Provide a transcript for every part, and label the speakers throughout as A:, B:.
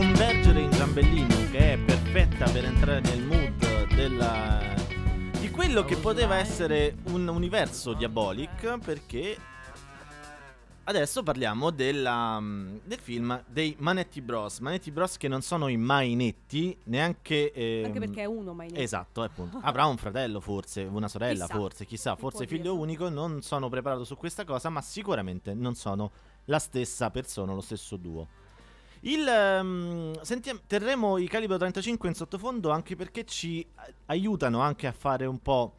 A: convergere in Giambellino, che è perfetta per entrare nel mood della... di quello che poteva essere un universo diabolic, perché adesso parliamo della, del film dei Manetti Bros. Manetti Bros che non sono i Mainetti, neanche... Eh, Anche perché è uno Mainetti. Esatto, appunto. Avrà un fratello forse, una sorella chissà, forse, chissà, forse figlio dire. unico, non sono preparato su questa cosa, ma sicuramente non sono la stessa persona, lo stesso duo. Il, um, ehm, senti- terremo i calibro 35 in sottofondo anche perché ci aiutano anche a fare un po'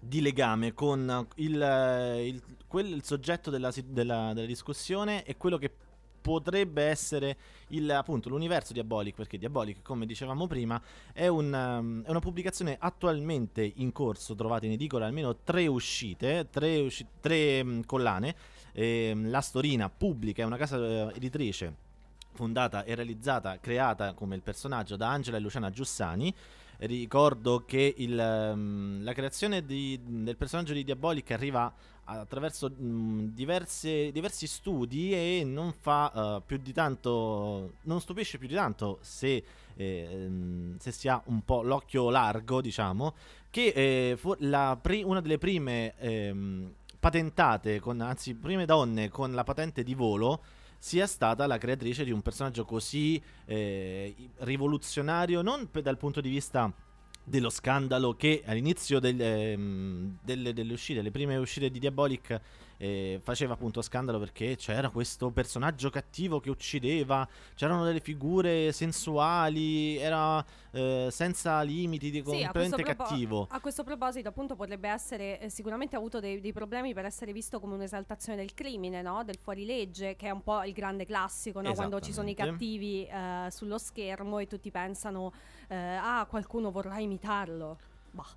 A: di legame con il, il, quel, il soggetto della, della, della, discussione e quello che potrebbe essere il, appunto, l'universo Diabolic, perché Diabolic, come dicevamo prima, è, un, um, è, una pubblicazione attualmente in corso, trovate in edicola almeno tre uscite, tre, usci- tre um, collane, e, ehm, la Storina pubblica, è una casa eh, editrice fondata e realizzata, creata come il personaggio da Angela e Luciana Giussani. Ricordo che il, ehm, la creazione di, del personaggio di Diabolic arriva attraverso mm, diverse, diversi studi e non fa uh, più di tanto, non stupisce più di tanto se, eh, ehm, se si ha un po' l'occhio largo, diciamo, che eh, fu pri- una delle prime eh, patentate, con, anzi prime donne con la patente di volo sia stata la creatrice di un personaggio così eh, rivoluzionario, non per, dal punto di vista dello scandalo che all'inizio del, ehm, delle, delle, uscite, le prime uscite di Diabolic eh, faceva appunto scandalo perché c'era questo personaggio cattivo che uccideva, c'erano delle figure sensuali, era eh, senza limiti, di sì, completamente propo- cattivo. A
B: questo proposito appunto potrebbe essere, eh, sicuramente avuto dei, dei, problemi per essere visto come un'esaltazione del crimine, no? del fuorilegge, che è un po' il grande classico, no? quando ci sono i cattivi eh, sullo schermo e tutti pensano, eh, ah qualcuno vorrà imitarlo.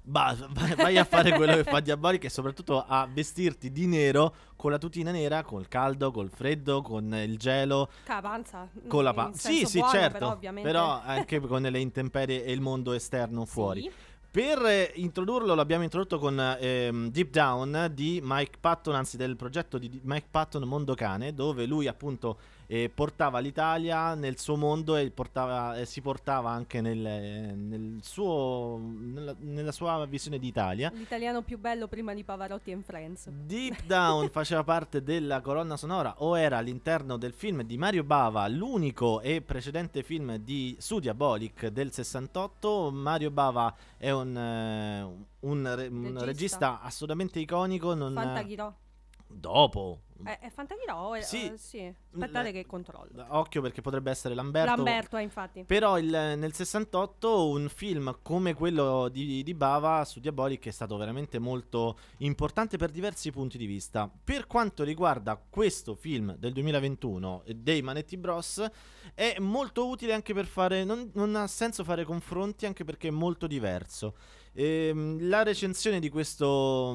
B: Bah. bah. vai a fare quello che fa Diabolic
A: e soprattutto a vestirti di nero con la tutina nera, col caldo, col freddo, con il gelo.
B: Con la panza. Con la panza. Sì, buono, sì, certo. Però, però
A: anche con le intemperie e il mondo esterno fuori. Sì. Per eh, introdurlo l'abbiamo introdotto con ehm, Deep Down di Mike Patton, anzi del progetto di Mike Patton Mondo Cane, dove lui appunto e portava l'Italia nel suo mondo e, portava, e si portava anche nel, nel suo, nella, nella, sua visione d'Italia.
B: L'italiano più bello prima di Pavarotti and Friends.
A: Deep Down faceva parte della colonna sonora o era all'interno del film di Mario Bava, l'unico e precedente film di Su Diabolic del 68. Mario Bava è un, eh, un, un regista. regista assolutamente iconico. Non, Fantaghirò Dopo.
B: Eh, è, è Fantaghiro? È, eh, sì. Eh, sì. Aspettate L- che controllo.
A: Occhio perché potrebbe essere Lamberto. Lamberto, eh, infatti. Però il, nel 68 un film come quello di, di Bava su Diabolic è stato veramente molto importante per diversi punti di vista. Per quanto riguarda questo film del 2021 dei Manetti Bros, è molto utile anche per fare... non, non ha senso fare confronti anche perché è molto diverso. Ehm, la recensione di questo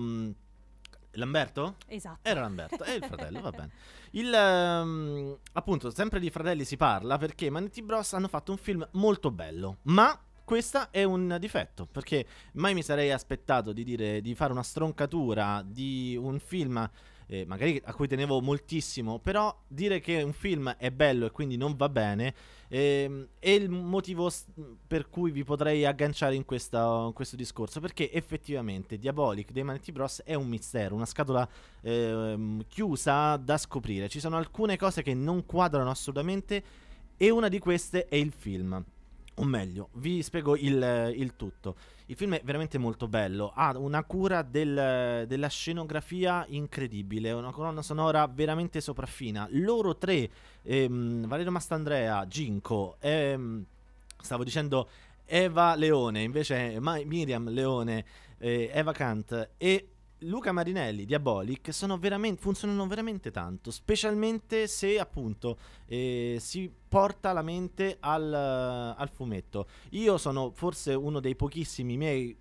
A: Lamberto?
B: Esatto. Era Lamberto, è il fratello, va
A: bene. Il, um, appunto, sempre di fratelli si parla perché i Manetti Bros hanno fatto un film molto bello, ma questo è un difetto, perché mai mi sarei aspettato di, dire, di fare una stroncatura di un film eh, magari a cui tenevo moltissimo, però dire che un film è bello e quindi non va bene eh, è il motivo per cui vi potrei agganciare in, questa, in, questo discorso, perché effettivamente Diabolic dei Manetti Bros è un mistero, una scatola eh, chiusa da scoprire, ci sono alcune cose che non quadrano assolutamente e una di queste è il film o meglio, vi spiego il, il, tutto. Il film è veramente molto bello, ha una cura del, della scenografia incredibile, una colonna sonora veramente sopraffina. Loro tre, ehm, Valerio Mastandrea, Ginko, ehm, stavo dicendo Eva Leone, invece Miriam Leone, eh, Eva Kant e Luca Marinelli, Diabolic, veramente, funzionano veramente tanto, specialmente se appunto eh, si porta la mente al, al, fumetto. Io sono forse uno dei pochissimi miei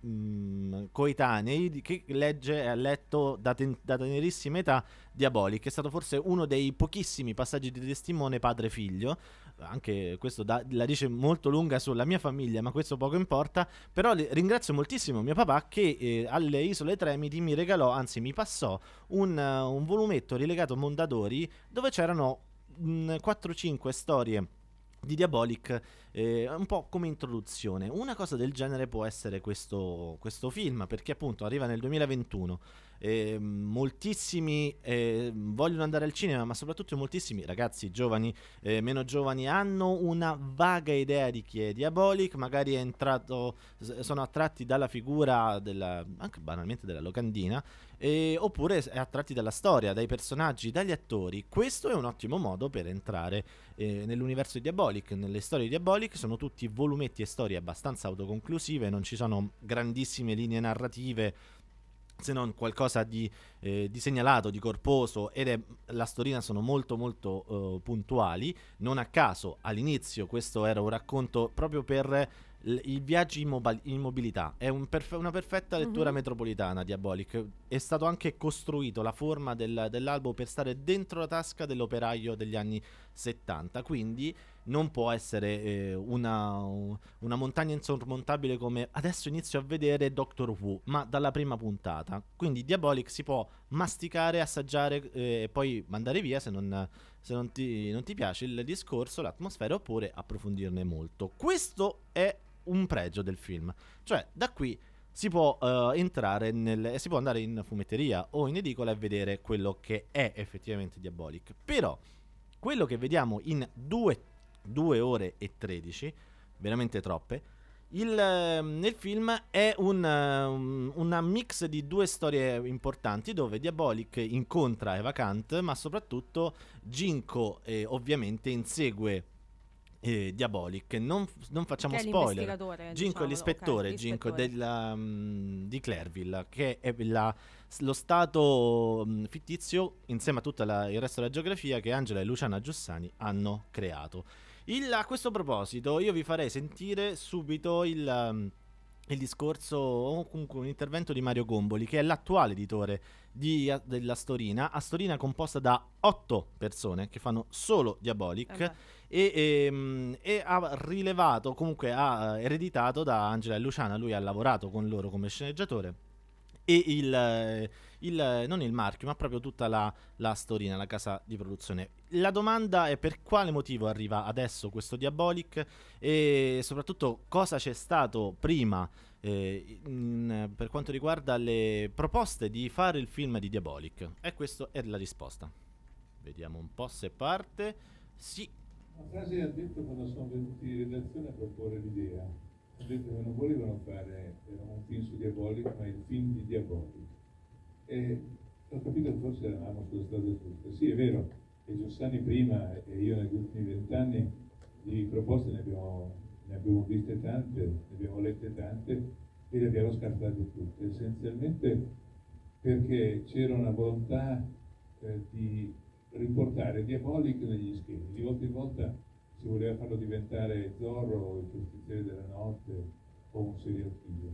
A: mh, mm, coetanei che legge e ha letto da, ten- da tenerissima età Diabolic, è stato forse uno dei pochissimi passaggi di testimone padre-figlio anche questo da, la dice molto lunga sulla mia famiglia, ma questo poco importa. Però ringrazio moltissimo mio papà che eh, alle Isole Tremiti mi regalò, anzi mi passò, un, uh, un volumetto rilegato Mondadori dove c'erano 4-5 mm, storie di Diabolic eh, un po' come introduzione. Una cosa del genere può essere questo, questo film, perché appunto arriva nel 2021 eh, moltissimi eh, vogliono andare al cinema, ma soprattutto moltissimi ragazzi giovani, eh, meno giovani, hanno una vaga idea di chi è Diabolic, magari è entrato, sono attratti dalla figura, della, anche banalmente della locandina, oppure è attratti dalla storia, dai personaggi, dagli attori. Questo è un ottimo modo per entrare eh, nell'universo di Diabolic, nelle storie di Diabolic, sono tutti volumetti e storie abbastanza autoconclusive, non ci sono grandissime linee narrative se non qualcosa di, eh, di, segnalato, di corposo ed è la storina sono molto molto eh, puntuali, non a caso all'inizio questo era un racconto proprio per l- il viaggio in, mob- in mobilità, è un perfe- una perfetta lettura mm-hmm. metropolitana Diabolic, è stato anche costruito la forma del- dell'albo per stare dentro la tasca dell'operaio degli anni 70, quindi non può essere eh, una, una montagna insormontabile come adesso inizio a vedere Doctor Who, ma dalla prima puntata. Quindi Diabolic si può masticare, assaggiare eh, e poi mandare via se non se non ti, non ti, piace il discorso, l'atmosfera, oppure approfondirne molto. Questo è un pregio del film. Cioè, da qui si può uh, entrare nel, eh, si può andare in fumetteria o in edicola e vedere quello che è effettivamente Diabolic. Però quello che vediamo in due 2 ore e 13, veramente troppe. Il, ehm, nel film è un, um, una mix di due storie importanti dove Diabolic incontra Eva Kant, ma soprattutto Ginko eh, ovviamente insegue eh, Diabolic. Non, non facciamo spoiler. Ginko diciamo, è l'ispettore, okay, Ginko della, um, di Clerville, che è la, lo stato um, fittizio insieme a tutto il resto della geografia che Angela e Luciana Giussani hanno creato. Il, a questo proposito, io vi farei sentire subito il. Um, il discorso o comunque un intervento di Mario Gomboli, che è l'attuale editore di, uh, A Storina composta da otto persone che fanno solo Diabolic uh e, e, ehm, e, ha rilevato, comunque ha uh, ereditato da Angela e Luciana. Lui ha lavorato con loro come sceneggiatore. E il, il, non il marchio, ma proprio tutta la, la storina, la casa di produzione. La domanda è per quale motivo arriva adesso questo Diabolic e soprattutto cosa c'è stato prima eh, in, per quanto riguarda le proposte di fare il film di Diabolic. E questa è la risposta. Vediamo un po' se parte. Sì.
C: Una frase ha detto quando sono venuti in redazione a proporre l'idea. Ha detto che non volevano fare un film su Diabolic, ma il film di Diabolic e ho capito che forse eravamo sulla strada giusta. Sì, è vero, e Giussani prima e io negli ultimi vent'anni di proposte ne abbiamo, ne abbiamo viste tante, ne abbiamo lette tante e le abbiamo scartate tutte, essenzialmente perché c'era una volontà eh, di riportare Diabolic negli schemi. Di volta in volta si voleva farlo diventare Zorro, il giustiziere della notte o un serial killer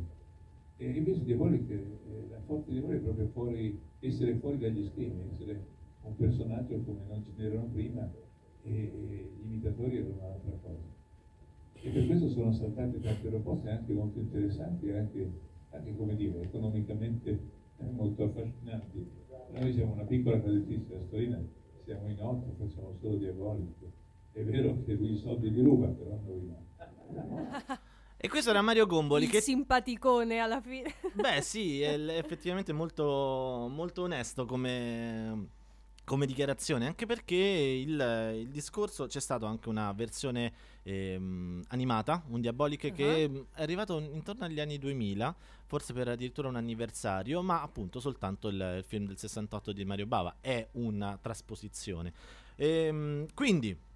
C: e invece il diabolico, eh, la forza di diabolica è proprio fuori, essere fuori dagli schemi, essere un personaggio come non ce n'erano prima e, e gli imitatori erano un'altra cosa. E per questo sono saltate tante proposte anche molto interessanti e anche, anche, come dire, economicamente molto affascinanti. Noi siamo una piccola cadettissima storina, siamo in otto, facciamo
A: solo diabolico. È vero che lui i soldi li ruba, però non noi no. E questo era Mario Gomboli. Il che...
B: simpaticone alla fine.
A: Beh, sì, è effettivamente molto, molto onesto come, come, dichiarazione. Anche perché il, il, discorso c'è stato anche una versione ehm, animata, un Diabolic, uh-huh. che ah. è arrivato intorno agli anni 2000, forse per addirittura un anniversario. Ma appunto soltanto il, il film del 68 di Mario Bava è una trasposizione. Ehm, quindi.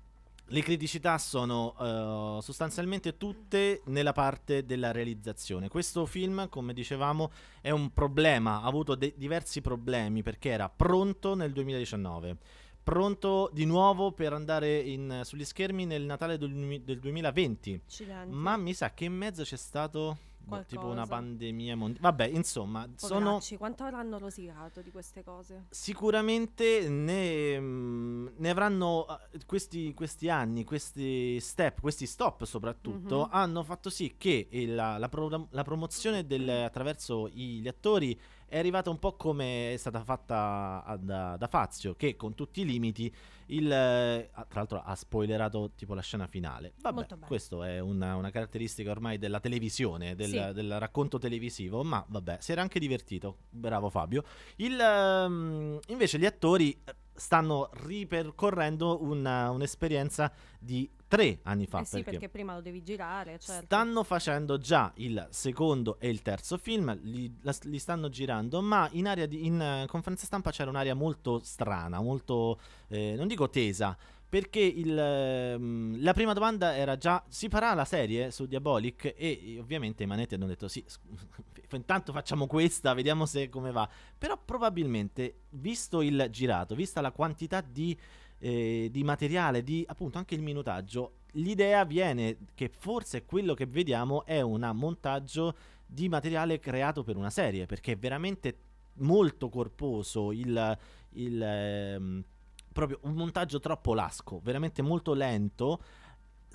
A: Le criticità sono uh, sostanzialmente tutte nella parte della realizzazione. Questo film, come dicevamo, è un problema, ha avuto de- diversi problemi perché era pronto nel 2019, pronto di nuovo per andare in, sugli schermi nel Natale del, del 2020, Gigante. ma mi sa che in mezzo c'è stato Qualcosa. Tipo una pandemia mondiale. Vabbè, insomma, Poveracci,
B: sono... Quanto avranno rosicato di queste cose?
A: Sicuramente ne, mm, ne avranno eh, questi, questi, anni, questi step, questi stop soprattutto, mm-hmm. hanno fatto sì che la, la, pro- la promozione del, attraverso i, gli attori è arrivata un po' come è stata fatta da, da, Fazio, che con tutti i limiti, il, eh, tra l'altro ha spoilerato tipo la scena finale. Vabbè, questa è una, una, caratteristica ormai della televisione, del, sì. del, racconto televisivo, ma vabbè, si era anche divertito, bravo Fabio. Il, um, invece gli attori eh, stanno ripercorrendo una, un'esperienza di tre anni fa. Eh sì, perché, perché
B: prima lo devi girare. Certo. Stanno
A: facendo già il secondo e il terzo film, li, la, li stanno girando, ma in, di, in uh, conferenza stampa c'era un'area molto strana, molto, eh, non dico tesa, perché il, um, la prima domanda era già, si farà la serie su Diabolic? E ovviamente i manetti hanno detto sì, intanto facciamo questa, vediamo se come va. Però probabilmente, visto il girato, vista la quantità di, eh, di materiale, di appunto anche il minutaggio, l'idea viene che forse quello che vediamo è un montaggio di materiale creato per una serie, perché è veramente molto corposo il... il ehm, proprio un montaggio troppo lasco, veramente molto lento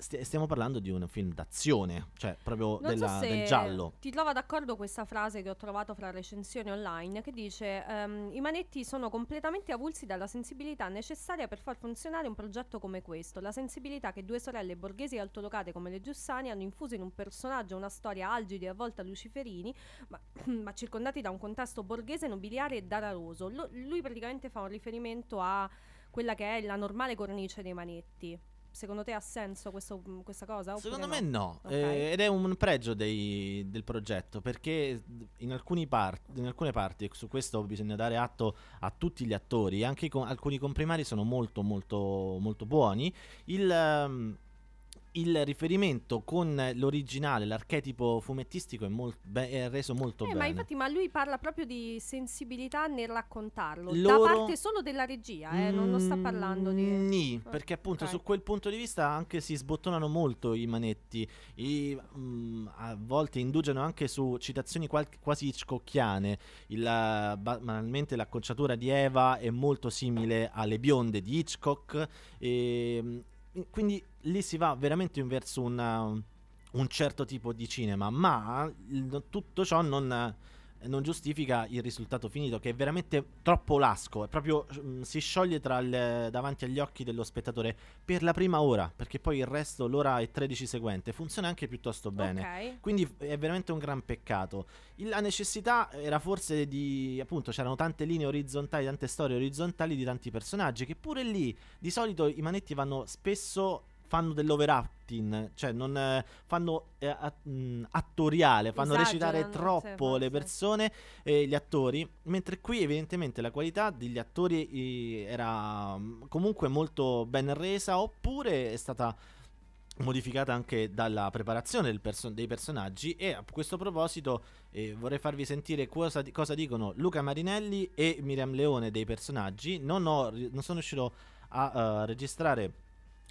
A: st- stiamo parlando di un film d'azione, cioè proprio della, so del giallo. Ti
B: trova d'accordo questa frase che ho trovato fra recensioni online che dice um, i manetti sono completamente avulsi dalla sensibilità necessaria per far funzionare un progetto come questo, la sensibilità che due sorelle borghesi altolocate come le Giussani hanno infuso in un personaggio una storia algida e a volte luciferini, ma, ma, circondati da un contesto borghese, nobiliare e dararoso. L- lui praticamente fa un riferimento a quella che è la normale cornice dei manetti secondo te ha senso questo, mm, questa cosa? Secondo me no, no. Okay.
A: Eh, ed è un pregio dei, del progetto perché in, part- in alcune parti, e su questo bisogna dare atto a tutti gli attori, anche con, alcuni comprimari sono molto molto molto buoni, il... Um, il riferimento con l'originale, l'archetipo fumettistico è, molt- be- è reso molto eh, bene. Ma infatti,
B: ma lui parla proprio di sensibilità nel raccontarlo, Loro... da parte solo della regia, eh, mm, non sta parlando
A: di... Mm, Nì, eh, ah, perché appunto okay. su quel punto di vista anche si sbottonano molto i manetti, i, mh, mm, a volte indugiano anche su citazioni qual- quasi hitchcockiane, banalmente l'acconciatura di Eva è molto simile alle bionde di Hitchcock e, ehm, quindi lì si va veramente verso una, un certo tipo di cinema, ma tutto ciò non non giustifica il risultato finito, che è veramente troppo lasco. È proprio mh, mm, si scioglie il, davanti agli occhi dello spettatore per la prima ora, perché poi il resto, l'ora e 13 seguente, funziona anche piuttosto bene. Okay. Quindi è veramente un gran peccato. Il, la necessità era forse di, appunto, c'erano tante linee orizzontali, tante storie orizzontali di tanti personaggi, che pure lì di solito i manetti vanno spesso fanno dell'overacting, cioè non eh, fanno eh, mm, attoriale, fanno Esagerano, recitare troppo le persone, eh, gli attori, mentre qui evidentemente la qualità degli attori eh, era mm, comunque molto ben resa oppure è stata modificata anche dalla preparazione perso- dei personaggi e a questo proposito eh, vorrei farvi sentire cosa, di- cosa, dicono Luca Marinelli e Miriam Leone dei personaggi non, ho, non sono riuscito a uh, registrare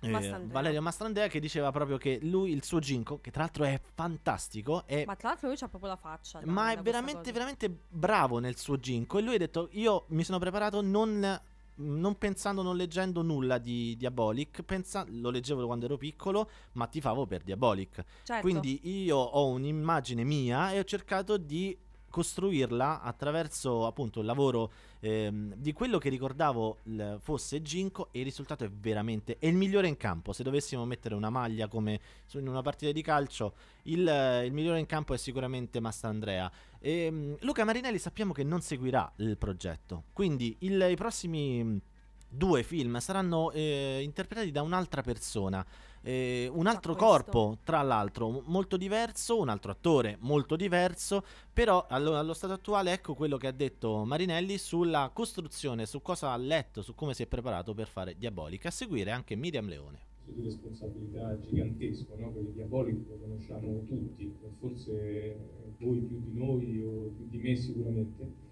A: eh, Mastrandrea. Valerio Mastrandea che diceva proprio che lui, il suo ginkgo, che tra l'altro è fantastico. È... Ma
B: tra l'altro lui c'ha proprio la faccia. Da, ma è veramente, veramente
A: bravo nel suo ginkgo. E lui ha detto: Io mi sono preparato non, non pensando, non leggendo nulla di Diabolic. Pensa... Lo leggevo quando ero piccolo, ma ti favo per Diabolic. Certo. Quindi io ho un'immagine mia e ho cercato di costruirla attraverso appunto il lavoro ehm, di quello che ricordavo l- fosse Ginko e il risultato è veramente è il migliore in campo se dovessimo mettere una maglia come in una partita di calcio il, eh, il migliore in campo è sicuramente Mastandrea e, ehm, Luca Marinelli sappiamo che non seguirà il progetto quindi il, i prossimi due film saranno eh, interpretati da un'altra persona eh, un altro corpo, tra l'altro, molto diverso, un altro attore molto diverso, però allo, allo, stato attuale ecco quello che ha detto Marinelli sulla costruzione, su cosa ha letto, su come si è preparato per fare Diabolica, a seguire anche Miriam Leone.
C: Di responsabilità gigantesco, no? perché Diabolico lo conosciamo tutti, forse voi più di noi o più di me sicuramente.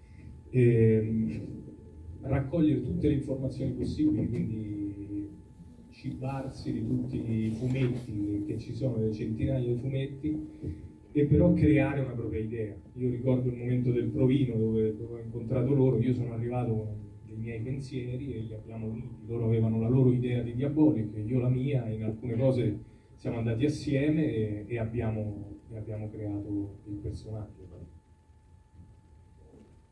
C: E, ehm, raccogliere tutte le informazioni possibili, quindi cibarsi di tutti i fumetti che ci sono, delle centinaia di fumetti, e però creare una propria idea. Io ricordo il momento del provino dove, dove ho incontrato loro, io sono arrivato con dei miei pensieri e li abbiamo uniti, loro avevano la loro idea di Diabolic, io la mia, in alcune cose siamo andati assieme e, e, abbiamo, e abbiamo creato il personaggio.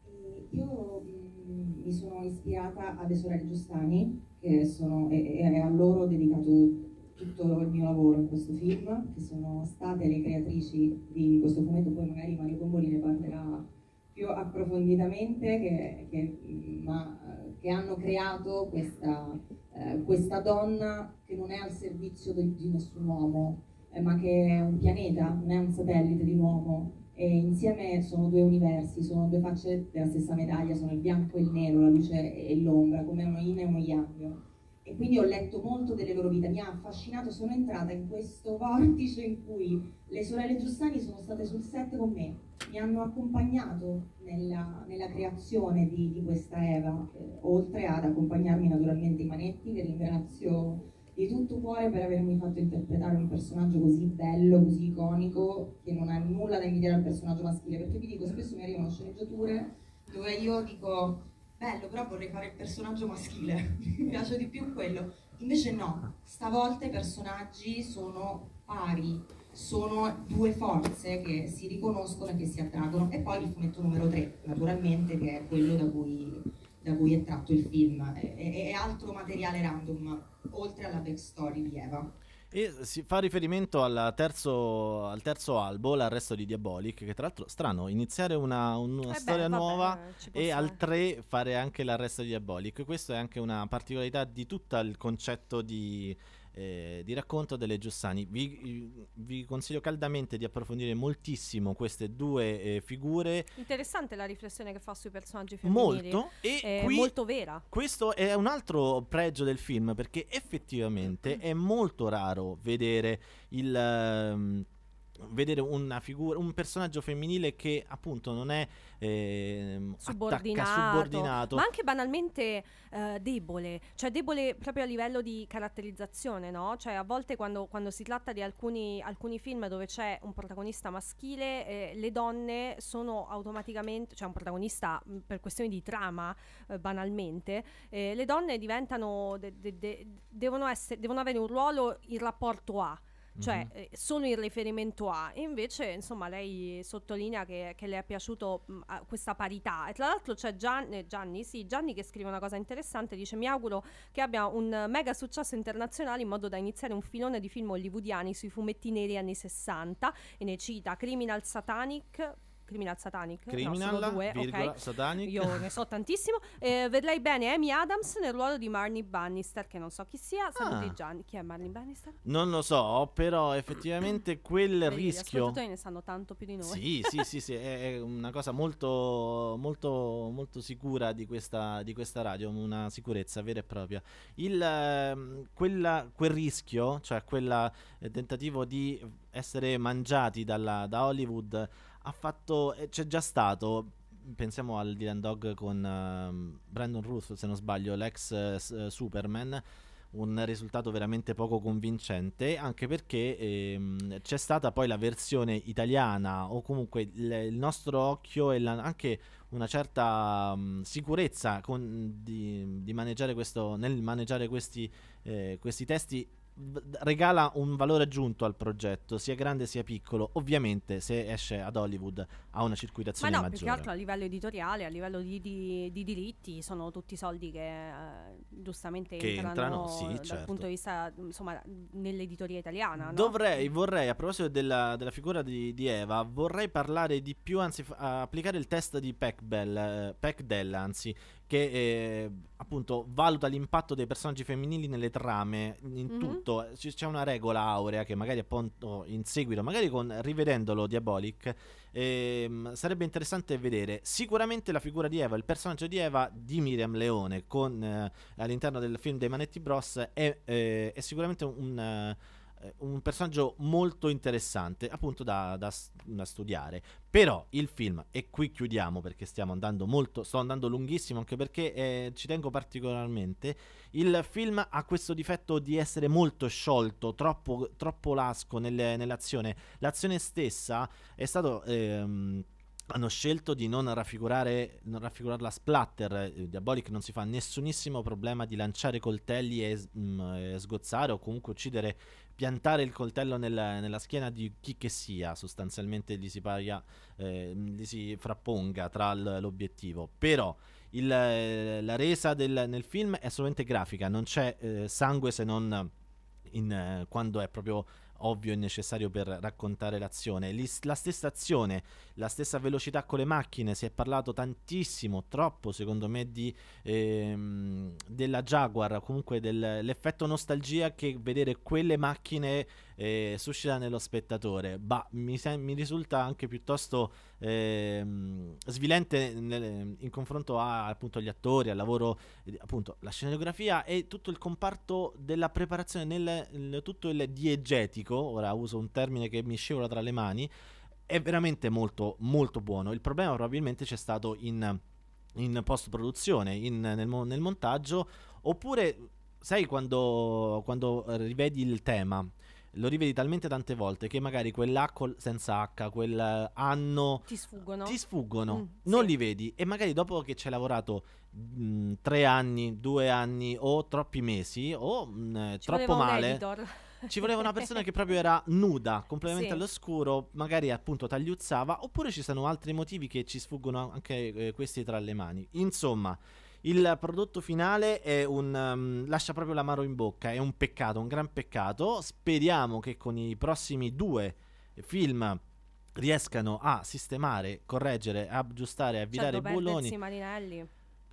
D: Eh, io mm, mi sono ispirata alle sorelle Giustani che sono, e, e a loro ho dedicato tutto il mio lavoro in questo film, che sono state le creatrici di questo fumetto, poi magari Mario Comboli ne parlerà più approfonditamente, che, che, ma, che hanno creato questa, eh, questa, donna che non è al servizio di, di nessun uomo, eh, ma che è un pianeta, non è un satellite di un uomo, e insieme sono due universi, sono due facce della stessa medaglia, sono il bianco e il nero, la luce e l'ombra, come uno yin e uno yang. E quindi ho letto molto delle loro vite, mi ha affascinato, sono entrata in questo vortice in cui le sorelle Giussani sono state sul set con me, mi hanno accompagnato nella, nella creazione di, di, questa Eva, eh, oltre ad accompagnarmi naturalmente i manetti, che ringrazio di tutto cuore per avermi fatto interpretare un personaggio così bello, così iconico, che non ha nulla da invidiare al personaggio maschile, perché vi dico, spesso mi arrivano sceneggiature dove io dico, bello, però vorrei fare il personaggio maschile, mi piace di più quello. Invece no, stavolta i personaggi sono pari, sono due forze che si riconoscono e che si attraggono. E poi il fumetto numero tre, naturalmente, che è quello da cui da cui è tratto il film È, e altro materiale random oltre alla backstory di Eva.
A: E si fa riferimento terzo, al terzo albo, l'arresto di Diabolic, che tra l'altro strano, iniziare una, una eh storia beh, nuova vabbè, e al 3 fare anche l'arresto di Diabolic. Questa è anche una particolarità di tutto il concetto di, eh, di racconto delle Giussani. Vi, vi, consiglio caldamente di approfondire moltissimo queste due eh, figure.
B: Interessante la riflessione che fa sui personaggi femminili. Molto, e è qui, molto vera.
A: Questo è un altro pregio del film perché effettivamente mm-hmm. è molto raro vedere il... Um, vedere una figura, un personaggio femminile che appunto non è eh, subordinato, attacca, subordinato, ma anche
B: banalmente eh, debole, cioè debole proprio a livello di caratterizzazione, no? Cioè a volte quando, quando si tratta di alcuni, alcuni, film dove c'è un protagonista maschile, eh, le donne sono automaticamente, cioè un protagonista mm, per questioni di trama eh, banalmente, eh, le donne diventano, de- de- de- devono, essere, devono avere un ruolo in rapporto a cioè mm-hmm. eh, sono il riferimento a. Invece, insomma, lei sottolinea che, che le è piaciuto mh, mm, questa parità. E tra l'altro c'è Gianni, eh, Gianni, sì, Gianni che scrive una cosa interessante, dice mi auguro che abbia un mega successo internazionale in modo da iniziare un filone di film hollywoodiani sui fumetti neri anni 60 e ne cita Criminal Satanic, Criminal Satanic. Criminal, no, due, virgola, okay.
A: Satanic. Io ne so
B: tantissimo. Eh, vedrei bene Amy Adams nel ruolo di Marnie Bannister, che non so chi sia. Ah. Saluti ah. Gianni. Chi è Marnie Bannister?
A: Non lo so, però effettivamente quel Vedi, rischio... Gli ascoltatori
B: ne sanno tanto più di noi. Sì,
A: sì, sì, sì, è una cosa molto, molto, molto sicura di questa, di questa radio, una sicurezza vera e propria. Il, ehm, quella, quel rischio, cioè quel eh, tentativo di essere mangiati dalla, da Hollywood ha fatto. Eh, c'è già stato. Pensiamo al Dylan Dog con uh, Brandon Ruth, se non sbaglio, l'ex uh, Superman. Un risultato veramente poco convincente, anche perché ehm, c'è stata poi la versione italiana, o comunque il, il nostro occhio e la, anche una certa um, sicurezza con, di, di maneggiare questo, nel maneggiare questi, eh, questi testi regala un valore aggiunto al progetto, sia grande sia piccolo. Ovviamente, se esce ad Hollywood, ha una circuitazione maggiore. Ma no, maggiore. più che altro
B: a livello editoriale, a livello di, di, di diritti, sono tutti soldi che eh, giustamente che entrano, entrano sì, dal certo. punto di vista insomma, nell'editoria italiana. Dovrei,
A: vorrei, a proposito della, della figura di, di, Eva, vorrei parlare di più, anzi, f- applicare il test di Peckbell, Bell, eh, Peck anzi, che eh, appunto valuta l'impatto dei personaggi femminili nelle trame, in mm-hmm. tutto. C- c'è una regola aurea che magari appunto in seguito, magari con, rivedendolo Diabolic, ehm, sarebbe interessante vedere. Sicuramente la figura di Eva, il personaggio di Eva di Miriam Leone con, eh, all'interno del film dei Manetti Bros è, eh, è sicuramente un... Uh, eh, un personaggio molto interessante, appunto da, da, da, studiare. Però il film, e qui chiudiamo perché stiamo andando molto, sto andando lunghissimo anche perché eh, ci tengo particolarmente, il film ha questo difetto di essere molto sciolto, troppo, troppo lasco nelle, nell'azione. L'azione stessa è stato... Ehm, hanno scelto di non raffigurare non raffigurare la splatter eh, Diabolic non si fa nessunissimo problema di lanciare coltelli e, mh, mm, e sgozzare o comunque uccidere piantare il coltello nella, nella schiena di chi che sia, sostanzialmente gli si, paria, eh, gli si frapponga tra l'obiettivo. Però il, eh, la resa del, nel film è solamente grafica, non c'è eh, sangue se non in, eh, quando è proprio ovvio e necessario per raccontare l'azione. L'is- la stessa azione, la stessa velocità con le macchine, si è parlato tantissimo, troppo secondo me, di, ehm, della Jaguar, comunque dell'effetto nostalgia che vedere quelle macchine eh, suscita nello spettatore, ma mi, sem- mi risulta anche piuttosto eh, svilente nel, in confronto a, appunto, agli attori, al lavoro, eh, appunto, la scenografia e tutto il comparto della preparazione, nel, nel, tutto il diegetico, ora uso un termine che mi scivola tra le mani, è veramente molto, molto buono. Il problema probabilmente c'è stato in, in post-produzione, nel, nel montaggio, oppure sai quando, quando, rivedi il tema lo rivedi talmente tante volte che magari quell'acqua senza H, quell'anno ti sfuggono. Ti sfuggono, mm, non sì. li vedi e magari dopo che ci hai lavorato mh, mm, tre anni, due anni o troppi mesi o mh, mm, troppo male. Ci voleva una persona che proprio era nuda, completamente sì. all'oscuro, magari appunto tagliuzzava, oppure ci sono altri motivi che ci sfuggono anche eh, questi tra le mani. Insomma, il prodotto finale è un um, lascia proprio l'amaro in bocca, è un peccato, un gran peccato. Speriamo che con i prossimi due film riescano a sistemare, correggere, aggiustare, avvirare certo, i bulloni.
B: Marinelli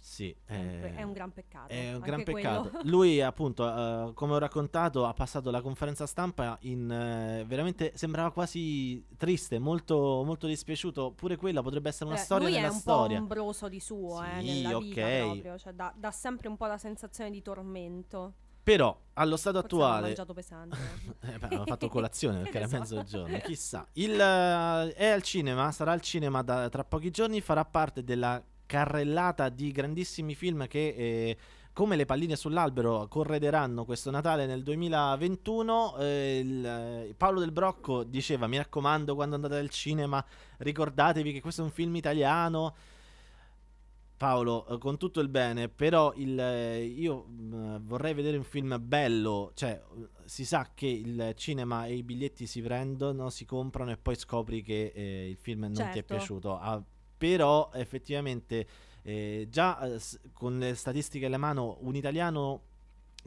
A: sì, è, è eh, un
B: gran peccato. È un gran peccato. Quello.
A: Lui, appunto, uh, come ho raccontato, ha passato la conferenza stampa in uh, veramente sembrava quasi triste, molto, molto dispiaciuto. Pure quella potrebbe essere una eh, storia della nella storia. È un storia.
B: po' ombroso di suo, sì, eh, okay. proprio, cioè dà, dà sempre un po' la sensazione di tormento.
A: Però allo stato Forse attuale. Ho mangiato pesante. eh beh, avevo fatto colazione perché era so. Esatto. mezzogiorno, chissà. Il, uh, è al cinema, sarà al cinema da, tra pochi giorni, farà parte della carrellata di grandissimi film che eh, come le palline sull'albero correderanno questo Natale nel 2021. Eh, il, eh, Paolo Del Brocco diceva: Mi raccomando, quando andate al cinema, ricordatevi che questo è un film italiano. Paolo, eh, con tutto il bene, però il, eh, io mm, vorrei vedere un film bello, cioè si sa che il cinema e i biglietti si prendono, si comprano e poi scopri che eh, il film non certo. ti è certo. piaciuto. Ha però effettivamente eh, già eh, con le statistiche alla mano un italiano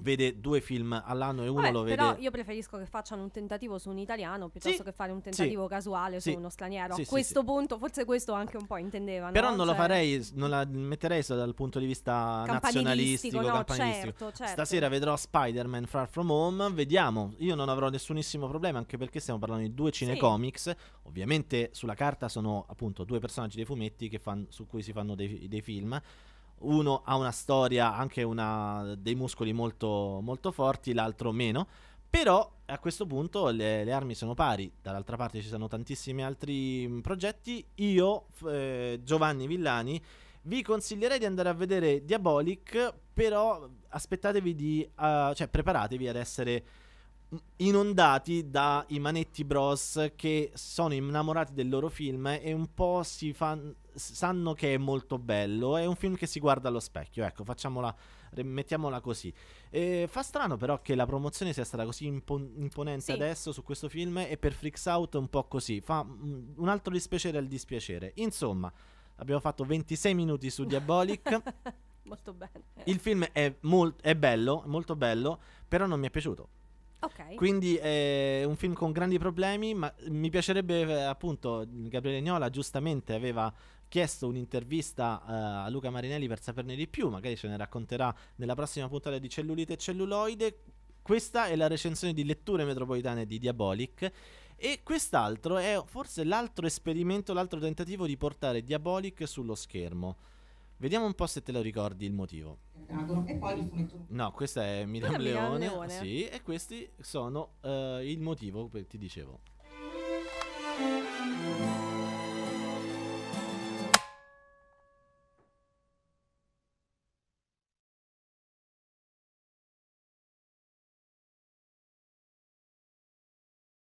A: vede due film all'anno e uno Vabbè, lo vede. Però io
B: preferisco che facciano un tentativo su un italiano piuttosto sì, che fare un tentativo sì, casuale su sì, uno straniero. a questo punto, forse questo anche un po' intendevano. Però non cioè... lo farei,
A: non la metterei solo dal punto di vista nazionalistico, no, campanilistico. Certo, certo. Stasera vedrò Spider-Man Far From Home, vediamo. Io non avrò nessunissimo problema anche perché stiamo parlando di due cinecomics. Ovviamente sulla carta sono appunto due personaggi dei fumetti fan, su cui si fanno dei, dei film uno ha una storia, anche una, dei muscoli molto, molto forti, l'altro meno. Però a questo punto le, le, armi sono pari, dall'altra parte ci sono tantissimi altri mh, mm, progetti. Io, eh, Giovanni Villani, vi consiglierei di andare a vedere Diabolic, però aspettatevi di... Uh, cioè preparatevi ad essere inondati dai Manetti Bros che sono innamorati del loro film e un po' si fan, sanno che è molto bello. È un film che si guarda allo specchio, ecco, facciamola, mettiamola così. E fa strano però che la promozione sia stata così impon- imponente sì. adesso su questo film e per Freaks Out un po' così. Fa mm, un altro dispiacere al dispiacere. Insomma, abbiamo fatto 26 minuti su Diabolic. molto bene. Il film è, molt- è bello, molto bello, però non mi è piaciuto Okay. Quindi è un film con grandi problemi, ma mi piacerebbe eh, appunto, Gabriele Gnola giustamente aveva chiesto un'intervista uh, a Luca Marinelli per saperne di più, magari ce ne racconterà nella prossima puntata di Cellulite e Celluloide. Questa è la recensione di letture metropolitane di Diabolic. E quest'altro è forse l'altro esperimento, l'altro tentativo di portare Diabolic sullo schermo. Vediamo un po' se te lo ricordi il motivo.
D: Dragon e poi il fumetto.
A: No, questa è Miriam ah, Leone, Leone. Sì, e questi sono uh, il motivo che ti dicevo.